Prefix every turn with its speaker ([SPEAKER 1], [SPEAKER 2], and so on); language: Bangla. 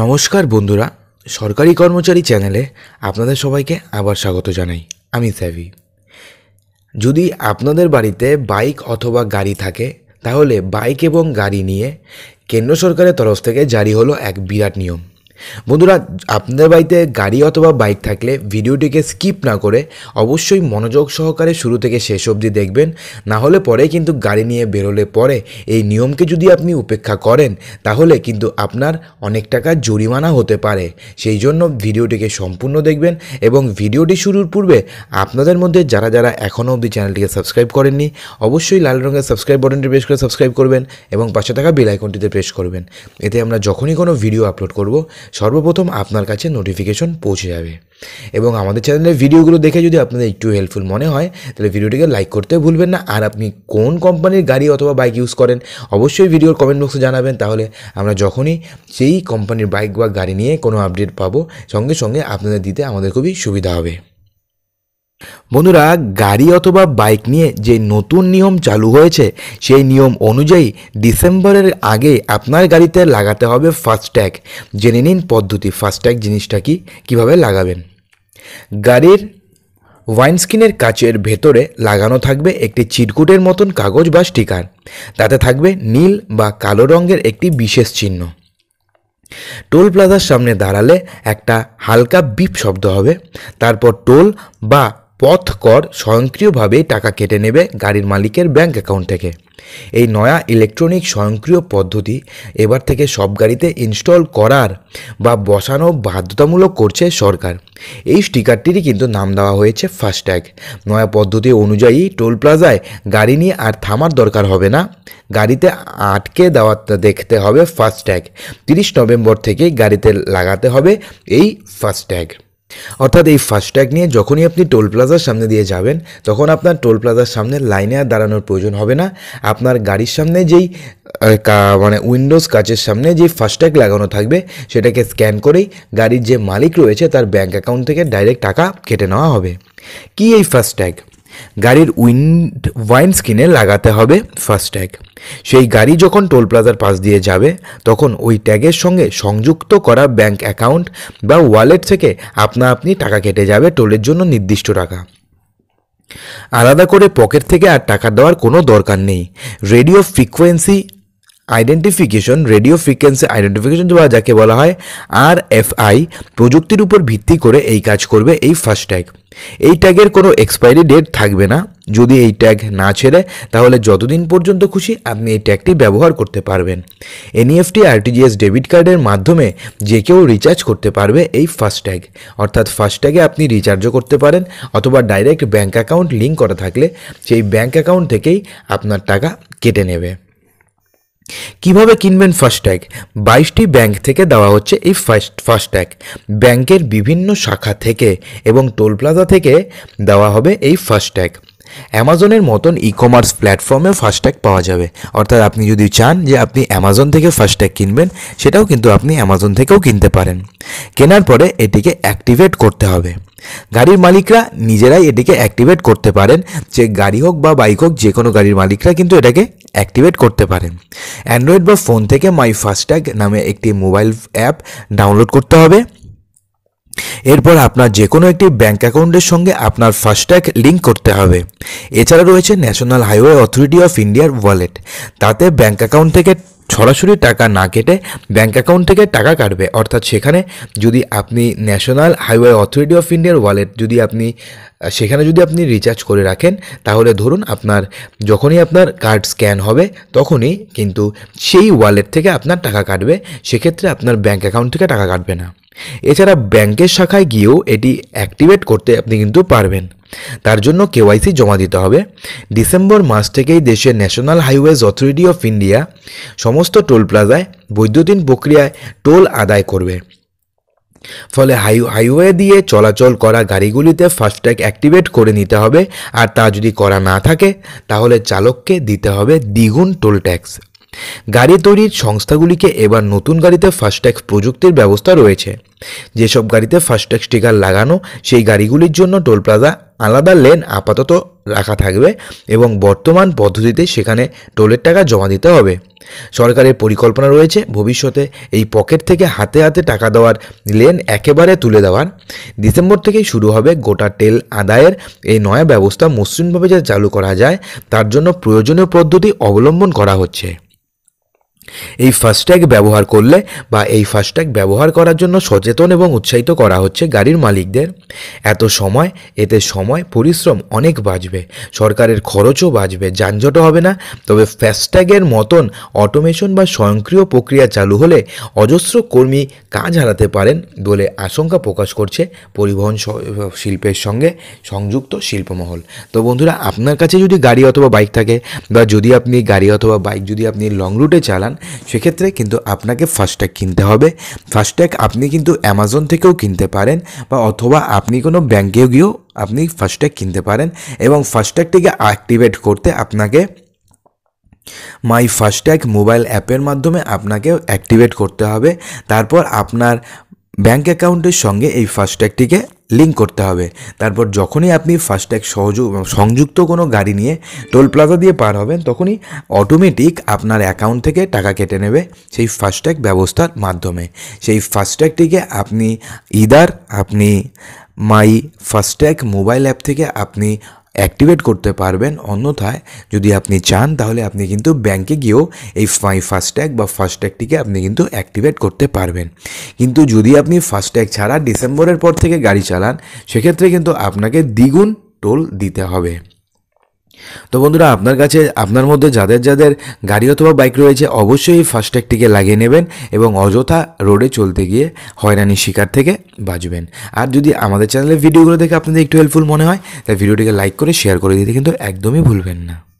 [SPEAKER 1] নমস্কার বন্ধুরা সরকারি কর্মচারী চ্যানেলে আপনাদের সবাইকে আবার স্বাগত জানাই আমি স্যাভি যদি আপনাদের বাড়িতে বাইক অথবা গাড়ি থাকে তাহলে বাইক এবং গাড়ি নিয়ে কেন্দ্র সরকারের তরফ থেকে জারি হলো এক বিরাট নিয়ম বন্ধুরা আপনাদের বাড়িতে গাড়ি অথবা বাইক থাকলে ভিডিওটিকে স্কিপ না করে অবশ্যই মনোযোগ সহকারে শুরু থেকে শেষ অবধি দেখবেন না হলে পরে কিন্তু গাড়ি নিয়ে বেরোলে পরে এই নিয়মকে যদি আপনি উপেক্ষা করেন তাহলে কিন্তু আপনার অনেক টাকা জরিমানা হতে পারে সেই জন্য ভিডিওটিকে সম্পূর্ণ দেখবেন এবং ভিডিওটি শুরুর পূর্বে আপনাদের মধ্যে যারা যারা এখনও অবধি চ্যানেলটিকে সাবস্ক্রাইব করেননি অবশ্যই লাল রঙের সাবস্ক্রাইব বাটনটি প্রেস করে সাবস্ক্রাইব করবেন এবং পাশে থাকা বেলাইকনটিতে প্রেস করবেন এতে আমরা যখনই কোনো ভিডিও আপলোড করব সর্বপ্রথম আপনার কাছে নোটিফিকেশন পৌঁছে যাবে এবং আমাদের চ্যানেলের ভিডিওগুলো দেখে যদি আপনাদের একটু হেল্পফুল মনে হয় তাহলে ভিডিওটিকে লাইক করতে ভুলবেন না আর আপনি কোন কোম্পানির গাড়ি অথবা বাইক ইউজ করেন অবশ্যই ভিডিওর কমেন্ট বক্সে জানাবেন তাহলে আমরা যখনই সেই কোম্পানির বাইক বা গাড়ি নিয়ে কোনো আপডেট পাবো সঙ্গে সঙ্গে আপনাদের দিতে আমাদের খুবই সুবিধা হবে বন্ধুরা গাড়ি অথবা বাইক নিয়ে যে নতুন নিয়ম চালু হয়েছে সেই নিয়ম অনুযায়ী ডিসেম্বরের আগে আপনার গাড়িতে লাগাতে হবে ফাস্ট্যাগ জেনে নিন পদ্ধতি ফাস্ট্যাগ জিনিসটা কি কীভাবে লাগাবেন গাড়ির ওয়াইনস্কিনের কাচের ভেতরে লাগানো থাকবে একটি চিরকুটের মতন কাগজ বা স্টিকার তাতে থাকবে নীল বা কালো রঙের একটি বিশেষ চিহ্ন টোল প্লাজার সামনে দাঁড়ালে একটা হালকা বিপ শব্দ হবে তারপর টোল বা পথ কর স্বয়ংক্রিয়ভাবে টাকা কেটে নেবে গাড়ির মালিকের ব্যাংক অ্যাকাউন্ট থেকে এই নয়া ইলেকট্রনিক স্বয়ংক্রিয় পদ্ধতি এবার থেকে সব গাড়িতে ইনস্টল করার বা বসানো বাধ্যতামূলক করছে সরকার এই স্টিকারটিরই কিন্তু নাম দেওয়া হয়েছে ফাস্ট্যাগ নয়া পদ্ধতি অনুযায়ী টোল প্লাজায় গাড়ি নিয়ে আর থামার দরকার হবে না গাড়িতে আটকে দেওয়া দেখতে হবে ফাস্ট্যাগ তিরিশ নভেম্বর থেকে গাড়িতে লাগাতে হবে এই ফাস্ট্যাগ অর্থাৎ এই ফাস্ট্যাগ নিয়ে যখনই আপনি টোল প্লাজার সামনে দিয়ে যাবেন তখন আপনার টোল প্লাজার সামনে লাইনে আর দাঁড়ানোর প্রয়োজন হবে না আপনার গাড়ির সামনে যেই মানে উইন্ডোজ কাচের সামনে যে ফাস্ট্যাগ লাগানো থাকবে সেটাকে স্ক্যান করেই গাড়ির যে মালিক রয়েছে তার ব্যাঙ্ক অ্যাকাউন্ট থেকে ডাইরেক্ট টাকা কেটে নেওয়া হবে কি এই ফাস্ট্যাগ গাড়ির উইন্ড ওয়াইন স্কিনে লাগাতে হবে ফার্স্ট ট্যাগ সেই গাড়ি যখন টোল প্লাজার পাশ দিয়ে যাবে তখন ওই ট্যাগের সঙ্গে সংযুক্ত করা ব্যাংক অ্যাকাউন্ট বা ওয়ালেট থেকে আপনা আপনি টাকা কেটে যাবে টোলের জন্য নির্দিষ্ট টাকা আলাদা করে পকেট থেকে আর টাকা দেওয়ার কোনো দরকার নেই radio frequency identification radio frequency identification বা যাকে বলা হয় আর এফ আই প্রযুক্তির উপর ভিত্তি করে এই কাজ করবে এই ফার্স্ট ট্যাগ এই ট্যাগের কোনো এক্সপায়ারি ডেট থাকবে না যদি এই ট্যাগ না ছেড়ে তাহলে যতদিন পর্যন্ত খুশি আপনি এই ট্যাগটি ব্যবহার করতে পারবেন এনইএফটি আরটিজিএস ডেবিট কার্ডের মাধ্যমে যে কেউ রিচার্জ করতে পারবে এই ফাস্ট ট্যাগ অর্থাৎ ফাস্ট ট্যাগে আপনি রিচার্জও করতে পারেন অথবা ডাইরেক্ট ব্যাঙ্ক অ্যাকাউন্ট লিঙ্ক করা থাকলে সেই ব্যাঙ্ক অ্যাকাউন্ট থেকেই আপনার টাকা কেটে নেবে কিভাবে কিনবেন ফাস্ট্যাগ বাইশটি ব্যাংক থেকে দেওয়া হচ্ছে এই ফাস্ট ফাস্ট্যাগ ব্যাংকের বিভিন্ন শাখা থেকে এবং টোল প্লাজা থেকে দেওয়া হবে এই ফাস্ট্যাগ অ্যামাজনের মতন ই কমার্স প্ল্যাটফর্মে ফাস্ট্যাগ পাওয়া যাবে অর্থাৎ আপনি যদি চান যে আপনি অ্যামাজন থেকে ফাস্ট্যাগ কিনবেন সেটাও কিন্তু আপনি অ্যামাজন থেকেও কিনতে পারেন কেনার পরে এটিকে অ্যাক্টিভেট করতে হবে গাড়ির মালিকরা নিজেরাই এটিকে অ্যাক্টিভেট করতে পারেন যে গাড়ি হোক বা বাইক হোক যে কোনো গাড়ির মালিকরা কিন্তু এটাকে অ্যাক্টিভেট করতে পারেন অ্যান্ড্রয়েড বা ফোন থেকে মাই ফাস্ট্যাগ নামে একটি মোবাইল অ্যাপ ডাউনলোড করতে হবে এরপর আপনার যে কোনো একটি ব্যাঙ্ক অ্যাকাউন্টের সঙ্গে আপনার ফাস্ট্যাগ লিঙ্ক করতে হবে এছাড়া রয়েছে ন্যাশনাল হাইওয়ে অথরিটি অফ ইন্ডিয়ার ওয়ালেট তাতে ব্যাঙ্ক অ্যাকাউন্ট থেকে সরাসরি টাকা না কেটে ব্যাঙ্ক অ্যাকাউন্ট থেকে টাকা কাটবে অর্থাৎ সেখানে যদি আপনি ন্যাশনাল হাইওয়ে অথরিটি অফ ইন্ডিয়ার ওয়ালেট যদি আপনি সেখানে যদি আপনি রিচার্জ করে রাখেন তাহলে ধরুন আপনার যখনই আপনার কার্ড স্ক্যান হবে তখনই কিন্তু সেই ওয়ালেট থেকে আপনার টাকা কাটবে সেক্ষেত্রে আপনার ব্যাঙ্ক অ্যাকাউন্ট থেকে টাকা কাটবে না এছাড়া ব্যাংকের শাখায় গিয়েও এটি অ্যাক্টিভেট করতে আপনি কিন্তু পারবেন তার জন্য কেওয়াইসি জমা দিতে হবে ডিসেম্বর মাস থেকেই দেশের national highways authority of India সমস্ত টোল প্লাজায় বৈদ্যুতিন প্রক্রিয়ায় টোল আদায় করবে ফলে হাই হাইওয়ে দিয়ে চলাচল করা গাড়িগুলিতে ফাস্ট্যাগ অ্যাক্টিভেট করে নিতে হবে আর তা যদি করা না থাকে তাহলে চালককে দিতে হবে দ্বিগুণ টোল ট্যাক্স গাড়ি তৈরির সংস্থাগুলিকে এবার নতুন গাড়িতে ফাস্ট্যাগ প্রযুক্তির ব্যবস্থা রয়েছে যেসব গাড়িতে ফাস্ট্যাগ স্টিকার লাগানো সেই গাড়িগুলির জন্য টোল প্লাজা আলাদা লেন আপাতত রাখা থাকবে এবং বর্তমান পদ্ধতিতে সেখানে টোলের টাকা জমা দিতে হবে সরকারের পরিকল্পনা রয়েছে ভবিষ্যতে এই পকেট থেকে হাতে হাতে টাকা দেওয়ার লেন একেবারে তুলে দেওয়ার ডিসেম্বর থেকেই শুরু হবে গোটা টেল আদায়ের এই নয়া ব্যবস্থা মসৃণভাবে যা চালু করা যায় তার জন্য প্রয়োজনীয় পদ্ধতি অবলম্বন করা হচ্ছে এই ফাস্ট্যাগ ব্যবহার করলে বা এই ফাস্ট্যাগ ব্যবহার করার জন্য সচেতন এবং উৎসাহিত করা হচ্ছে গাড়ির মালিকদের এত সময় এতে সময় পরিশ্রম অনেক বাঁচবে সরকারের খরচও বাঁচবে যানজটও হবে না তবে ফাস্ট্যাগের মতন অটোমেশন বা স্বয়ংক্রিয় প্রক্রিয়া চালু হলে অজস্র কর্মী কাজ হারাতে পারেন বলে আশঙ্কা প্রকাশ করছে পরিবহন শিল্পের সঙ্গে সংযুক্ত শিল্পমহল তো বন্ধুরা আপনার কাছে যদি গাড়ি অথবা বাইক থাকে বা যদি আপনি গাড়ি অথবা বাইক যদি আপনি লং রুটে চালান সেক্ষেত্রে কিন্তু আপনাকে ফাস্ট্যাগ কিনতে হবে ফাস্ট্যাগ আপনি কিন্তু অ্যামাজন থেকেও কিনতে পারেন বা অথবা আপনি কোনো ব্যাঙ্কে গিয়েও আপনি ফাস্ট্যাগ কিনতে পারেন এবং ফাস্ট্যাগটিকে অ্যাক্টিভেট করতে আপনাকে মাই ফাস্ট্যাগ মোবাইল অ্যাপের মাধ্যমে আপনাকে অ্যাক্টিভেট করতে হবে তারপর আপনার ব্যাঙ্ক অ্যাকাউন্টের সঙ্গে এই ফাস্ট্যাগটিকে লিঙ্ক করতে হবে তারপর যখনই আপনি ফাস্ট্যাগ সহযোগ সংযুক্ত কোনো গাড়ি নিয়ে টোল প্লাজা দিয়ে পার হবেন তখনই অটোমেটিক আপনার অ্যাকাউন্ট থেকে টাকা কেটে নেবে সেই ফাস্ট্যাগ ব্যবস্থার মাধ্যমে সেই ফাস্ট্যাগটিকে আপনি ইদার আপনি মাই ফাস্ট্যাগ মোবাইল অ্যাপ থেকে আপনি অ্যাক্টিভেট করতে পারবেন অন্যথায় যদি আপনি চান তাহলে আপনি কিন্তু ব্যাংকে গিয়েও এই ফাস্ট্যাগ বা ফাস্ট্যাগটিকে আপনি কিন্তু অ্যাক্টিভেট করতে পারবেন কিন্তু যদি আপনি ফাস্ট্যাগ ছাড়া ডিসেম্বরের পর থেকে গাড়ি চালান সেক্ষেত্রে কিন্তু আপনাকে দ্বিগুণ টোল দিতে হবে তো বন্ধুরা আপনার কাছে আপনার মধ্যে যাদের যাদের গাড়ি অথবা বাইক রয়েছে অবশ্যই ফাস্ট্যাগটিকে লাগিয়ে নেবেন এবং অযথা রোডে চলতে গিয়ে হয়রানির শিকার থেকে বাঁচবেন আর যদি আমাদের চ্যানেলের ভিডিওগুলো দেখে আপনাদের একটু হেল্পফুল মনে হয় তাহলে ভিডিওটিকে লাইক করে শেয়ার করে দিতে কিন্তু একদমই ভুলবেন না